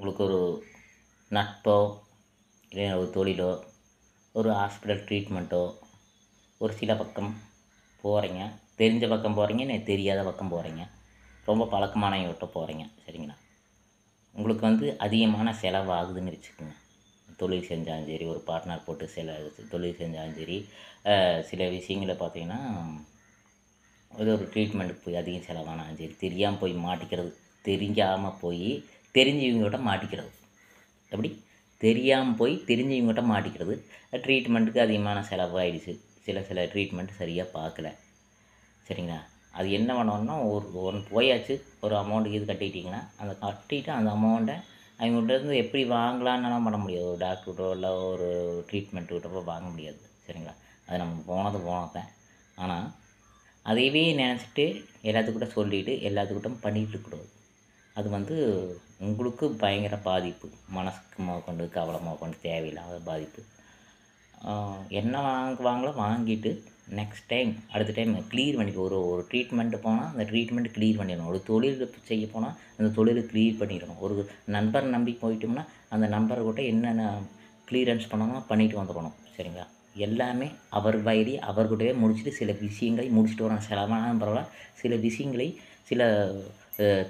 உங்களுக்கு ஒரு நட்போ இல்லை ஒரு தொழிலோ ஒரு ஹாஸ்பிட்டல் ட்ரீட்மெண்ட்டோ ஒரு சில பக்கம் போகிறீங்க தெரிஞ்ச பக்கம் போகிறீங்க இல்லை தெரியாத பக்கம் போகிறீங்க ரொம்ப பழக்கமான பழக்கமானவங்கள்ட்ட போகிறீங்க சரிங்களா உங்களுக்கு வந்து அதிகமான செலவாகுதுன்னு வச்சுக்கோங்க தொழில் செஞ்சாலும் சரி ஒரு பார்ட்னர் போட்டு சில தொழில் செஞ்சாலும் சரி சில விஷயங்களை பார்த்தீங்கன்னா ஒரு ட்ரீட்மெண்ட்டுக்கு போய் அதிகம் செலவானாலும் சரி தெரியாமல் போய் மாட்டிக்கிறது தெரிஞ்சாமல் போய் தெரிஞ்சு கிட்ட மாட்டிக்கிறது எப்படி தெரியாமல் போய் தெரிஞ்சு கிட்ட மாட்டிக்கிறது ட்ரீட்மெண்ட்டுக்கு அதிகமான செலவு ஆகிடுச்சு சில சில ட்ரீட்மெண்ட் சரியாக பார்க்கல சரிங்களா அது என்ன பண்ணணும்னா ஒரு ஒன்று போயாச்சு ஒரு அமௌண்ட்டுக்கு இது கட்டிட்டிங்கன்னா அதை கட்டிவிட்டு அந்த அமௌண்ட்டை அவங்கள்ட்டேருந்து எப்படி வாங்கலான்னுலாம் பண்ண முடியாது ஒரு டாக்டர்கிட்ட இல்லை ஒரு ட்ரீட்மெண்ட்டுக்கிட்ட போய் வாங்க முடியாது சரிங்களா அது நம்ம போனது போனதான் ஆனால் அதையவே நினச்சிட்டு எல்லாத்துக்கிட்ட சொல்லிவிட்டு எல்லாத்துக்கிட்டும் பண்ணிகிட்டு இருக்கக்கூடாது அது வந்து உங்களுக்கு பயங்கர பாதிப்பு மனசுக்கு கொண்டு கவலை கொண்டு தேவையில்லாத பாதிப்பு என்ன வாங்குவாங்களோ வாங்கிட்டு நெக்ஸ்ட் டைம் அடுத்த டைம் க்ளீர் பண்ணி ஒரு ஒரு ட்ரீட்மெண்ட்டு போனால் அந்த ட்ரீட்மெண்ட் கிளியர் பண்ணிடணும் ஒரு தொழில் செய்ய போனால் அந்த தொழிலை கிளியர் பண்ணிடணும் ஒரு நண்பர் நம்பி போயிட்டோம்னா அந்த நண்பரை கூட என்னென்ன கிளியரன்ஸ் பண்ணணுமோ பண்ணிட்டு வந்துடணும் சரிங்களா எல்லாமே அவர் வயலி அவர்கிட்டவே முடிச்சுட்டு சில விஷயங்களை முடிச்சுட்டு வரணும் செலவான பரவாயில்ல சில விஷயங்களை சில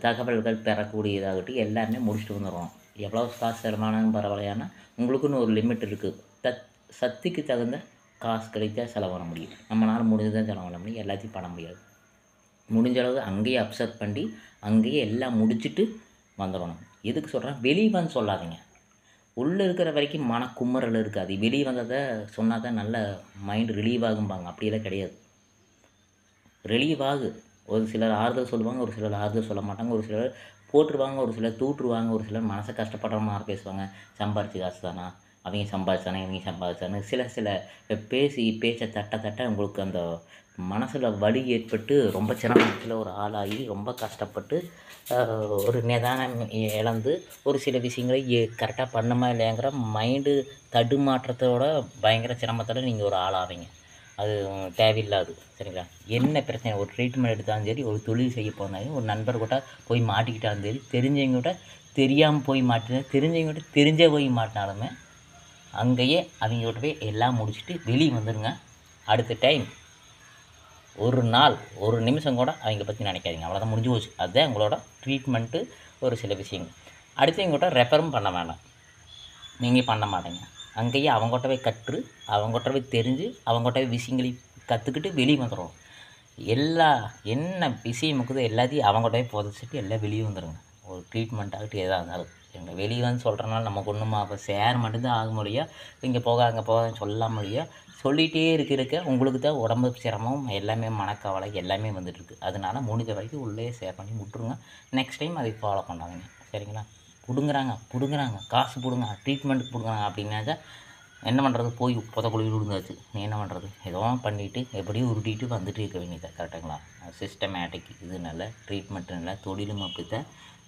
தகவல்கள் பெறக்கூடியதாகட்டும் எல்லாமே முடிச்சுட்டு வந்துடுறோம் எவ்வளோ காசு செலவானாலும் பரவாயில்லையானா உங்களுக்குன்னு ஒரு லிமிட் இருக்குது தத் சக்திக்கு தகுந்த காசு கிடைத்தா செலவு பண்ண முடியும் நம்மளால் முடிஞ்சதான் செலவு பண்ண முடியும் எல்லாத்தையும் பண்ண முடியாது முடிஞ்ச அளவு அங்கேயே அப்சர்வ் பண்ணி அங்கேயே எல்லாம் முடிச்சுட்டு வந்துடணும் எதுக்கு சொல்கிறேன் வெளியே வந்து சொல்லாதீங்க உள்ளே இருக்கிற வரைக்கும் மன குமரல் இருக்காது வெளியே வந்ததை சொன்னால் தான் நல்ல மைண்ட் ரிலீவ் ஆகும்பாங்க அப்படியெல்லாம் கிடையாது ரிலீவ் ஆகு ஒரு சிலர் ஆறுதல் சொல்லுவாங்க ஒரு சிலர் ஆறுதல் சொல்ல மாட்டாங்க ஒரு சிலர் போட்டுருவாங்க ஒரு சிலர் தூட்டுருவாங்க ஒரு சிலர் மனசை கஷ்டப்படுற மாதிரி பேசுவாங்க சம்பாரிச்சு காசு தானா அவங்க சம்பாதிச்சானே இவங்க சம்பாதிச்சானே சில சில பேசி பேச்சை தட்ட தட்ட உங்களுக்கு அந்த மனசில் வலி ஏற்பட்டு ரொம்ப சிரமத்தில் ஒரு ஆளாகி ரொம்ப கஷ்டப்பட்டு ஒரு நிதானம் இழந்து ஒரு சில விஷயங்களை கரெக்டாக பண்ணுமா இல்லையாங்கிற மைண்டு தடுமாற்றத்தோட பயங்கர சிரமத்தோட நீங்கள் ஒரு ஆளாவீங்க அது தேவையில்லாது சரிங்களா என்ன பிரச்சனை ஒரு ட்ரீட்மெண்ட் எடுத்தாலும் சரி ஒரு தொழில் செய்ய போனாலும் ஒரு நண்பர் கூட போய் மாட்டிக்கிட்டாலும் சரி தெரிஞ்சவங்க கூட தெரியாமல் போய் மாட்டினா தெரிஞ்சவங்க கூட தெரிஞ்ச போய் மாட்டினாலுமே அங்கேயே அவங்கள்ட்ட போய் எல்லாம் முடிச்சுட்டு வெளியே வந்துடுங்க அடுத்த டைம் ஒரு நாள் ஒரு நிமிஷம் கூட அவங்க பற்றி நினைக்காதீங்க அவ்வளோதான் முடிஞ்சு போச்சு அதுதான் உங்களோட ட்ரீட்மெண்ட்டு ஒரு சில விஷயங்கள் அடுத்து எங்கள்கிட்ட ரெஃபரும் பண்ண வேண்டாம் நீங்கள் பண்ண மாட்டேங்க அங்கேயே அவங்ககிட்ட போய் கற்று அவங்ககிட்ட போய் தெரிஞ்சு அவங்ககிட்ட போய் விஷயங்களை கற்றுக்கிட்டு வெளியே வந்துடுவோம் எல்லா என்ன விஷயம் இருக்குதோ எல்லாத்தையும் அவங்ககிட்ட போய் புதைச்சிட்டு எல்லாம் வெளியே வந்துடுங்க ஒரு ட்ரீட்மெண்ட் ஆகிட்டு எதாக இருந்தாலும் எங்கள் வெளியே வந்து சொல்கிறனால நமக்கு ஒன்றுமா அப்போ ஷேர் மட்டும்தான் ஆக முடியா இங்கே போக அங்கே போக சொல்ல முடியும் சொல்லிகிட்டே இருக்க இருக்க உங்களுக்கு தான் உடம்பு சிரமம் எல்லாமே மனக்கவலை எல்லாமே வந்துட்டுருக்கு அதனால் முடிஞ்ச வரைக்கும் உள்ளே ஷேர் பண்ணி விட்டுருங்க நெக்ஸ்ட் டைம் அதை ஃபாலோ பண்ணாதீங்க சரிங்களா பிடுங்குறாங்க பிடுங்குறாங்க காசு பிடுங்க ட்ரீட்மெண்ட்டுக்கு பிடுங்குறாங்க அப்படின்னாக்கா என்ன பண்ணுறது போய் புதக்குழியில் விழுந்தாச்சு நீ என்ன பண்ணுறது ஏதோ பண்ணிவிட்டு எப்படியும் உருட்டிட்டு வந்துட்டு இருக்க வேண்டியதாக கரெக்டுங்களா சிஸ்டமேட்டிக் இதனால ட்ரீட்மெண்ட்னால தொழிலும் அப்படித்த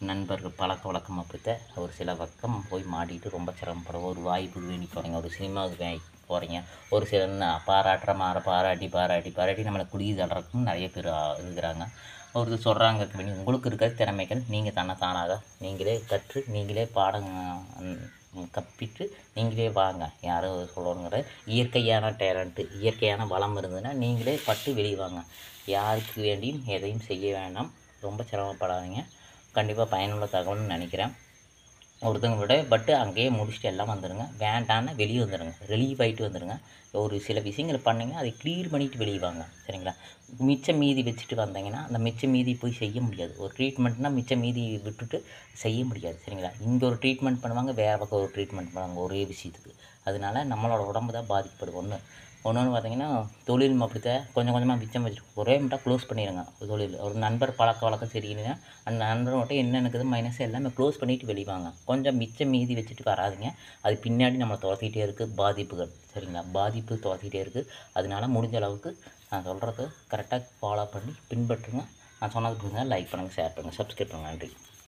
நண்பர்கள் பழக்க வழக்கம் அப்படித்த ஒரு சில பக்கம் போய் மாட்டிட்டு ரொம்ப சிரமப்படும் ஒரு வாய்ப்பு வேண்டி போகிறீங்க ஒரு சினிமாவுக்கு போகிறீங்க ஒரு சில பாராட்டுற மாற பாராட்டி பாராட்டி பாராட்டி நம்மளை குடிக்கி நிறைய பேர் இருக்கிறாங்க ஒருத்தர் சொல்கிறாங்க கம்பெனி உங்களுக்கு இருக்கிற திறமைகள் நீங்கள் தானே தானாக நீங்களே கற்று நீங்களே பாடம் கற்பித்து நீங்களே வாங்க யாரும் சொல்லணுங்கிற இயற்கையான டேலண்ட்டு இயற்கையான வளம் இருந்ததுன்னா நீங்களே பட்டு வெளிவாங்க யாருக்கு வேண்டியும் எதையும் செய்ய வேண்டாம் ரொம்ப சிரமப்படாதீங்க கண்டிப்பாக பயனுள்ள தகவல்னு நினைக்கிறேன் ஒருத்தங்க விட பட்டு அங்கேயே முடிச்சுட்டு எல்லாம் வந்துடுங்க வேண்டான்னு வெளியே வந்துடுங்க ரிலீவ் ஆகிட்டு வந்துடுங்க ஒரு சில விஷயங்கள் பண்ணிங்க அதை க்ளியர் பண்ணிவிட்டு வெளியே வாங்க சரிங்களா மிச்சம் மீதி வச்சுட்டு வந்தீங்கன்னா அந்த மிச்சம் மீதி போய் செய்ய முடியாது ஒரு ட்ரீட்மெண்ட்னால் மிச்சம் மீதி விட்டுட்டு செய்ய முடியாது சரிங்களா இங்கே ஒரு ட்ரீட்மெண்ட் பண்ணுவாங்க வேறு பக்கம் ஒரு ட்ரீட்மெண்ட் பண்ணுவாங்க ஒரே விஷயத்துக்கு அதனால நம்மளோட உடம்பு தான் பாதிக்கப்படும் ஒன்று ஒன்று பார்த்தீங்கன்னா தொழில் மப்பத்தை கொஞ்சம் கொஞ்சமாக மிச்சம் வச்சுருக்கோம் ஒரே மட்டும் க்ளோஸ் பண்ணிடுங்க ஒரு தொழில் ஒரு நண்பர் பழக்க வழக்கம் சரிங்கன்னா அந்த நண்பர் மட்டும் என்ன இருக்குது மைனஸ் எல்லாமே க்ளோஸ் பண்ணிவிட்டு வெளிவாங்க கொஞ்சம் மிச்சம் மீதி வச்சுட்டு வராதிங்க அது பின்னாடி நம்மளை துரத்திக்கிட்டே இருக்குது பாதிப்புகள் சரிங்களா பாதிப்பு துரத்திக்கிட்டே இருக்குது அதனால் முடிஞ்ச அளவுக்கு நான் சொல்கிறது கரெக்டாக ஃபாலோ பண்ணி பின்பற்றுங்க நான் சொன்னதுக்கு லைக் பண்ணுங்கள் ஷேர் பண்ணுங்கள் சப்ஸ்கிரைப் பண்ணுங்கள் நன்றி